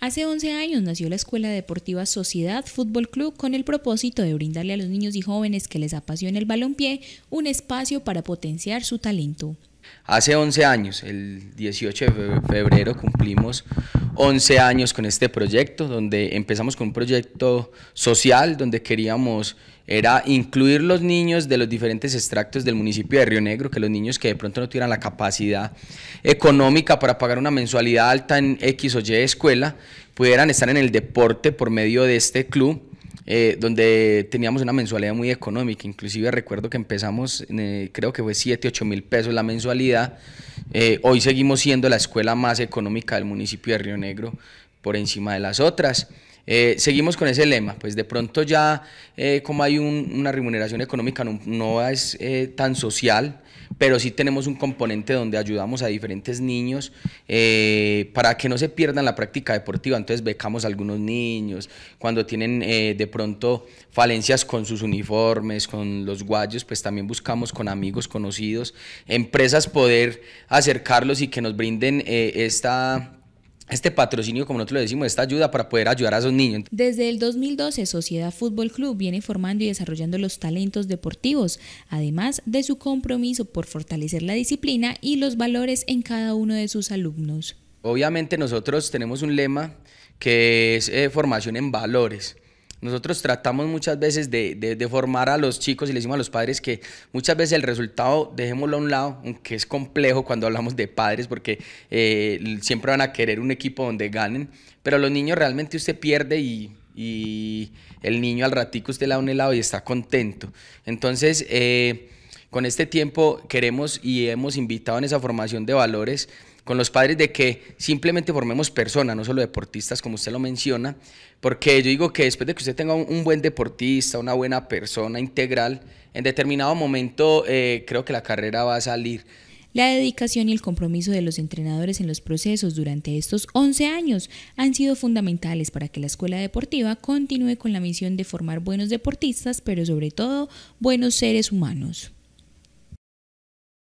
Hace 11 años nació la Escuela Deportiva Sociedad Fútbol Club con el propósito de brindarle a los niños y jóvenes que les apasiona el balompié un espacio para potenciar su talento. Hace 11 años, el 18 de febrero, cumplimos 11 años con este proyecto, donde empezamos con un proyecto social, donde queríamos era incluir los niños de los diferentes extractos del municipio de Río Negro, que los niños que de pronto no tuvieran la capacidad económica para pagar una mensualidad alta en X o Y escuela, pudieran estar en el deporte por medio de este club eh, donde teníamos una mensualidad muy económica. Inclusive recuerdo que empezamos, eh, creo que fue 7, 8 mil pesos la mensualidad. Eh, hoy seguimos siendo la escuela más económica del municipio de Río Negro por encima de las otras. seguimos con ese lema, pues de pronto ya como hay una remuneración económica no, es tan social, pero sí tenemos un componente donde ayudamos a diferentes niños eh, para que no se pierdan la práctica deportiva. Entonces becamos a algunos niños cuando tienen eh, de pronto falencias con sus uniformes, con los guayos, pues también buscamos con amigos, conocidos, empresas poder acercarlos y que nos brinden eh, esta este patrocinio, como nosotros lo decimos, esta ayuda para poder ayudar a esos niños. Desde el 2012, Sociedad Fútbol Club viene formando y desarrollando los talentos deportivos, además de su compromiso por fortalecer la disciplina y los valores en cada uno de sus alumnos. Obviamente nosotros tenemos un lema que es eh, formación en valores. Nosotros tratamos muchas veces de, formar a los chicos y le decimos a los padres que muchas veces el resultado dejémoslo a un lado, aunque es complejo cuando hablamos de padres porque eh, siempre van a querer un equipo donde ganen, pero los niños realmente usted pierde y, el niño al ratico usted le da un helado y está contento. Entonces... Eh, con este tiempo queremos y hemos invitado en esa formación de valores con los padres de que simplemente formemos personas, no solo deportistas, como usted lo menciona, porque yo digo que después de que usted tenga un, buen deportista, una buena persona integral, en determinado momento eh, creo que la carrera va a salir. La dedicación y el compromiso de los entrenadores en los procesos durante estos 11 años han sido fundamentales para que la escuela deportiva continúe con la misión de formar buenos deportistas, pero sobre todo buenos seres humanos.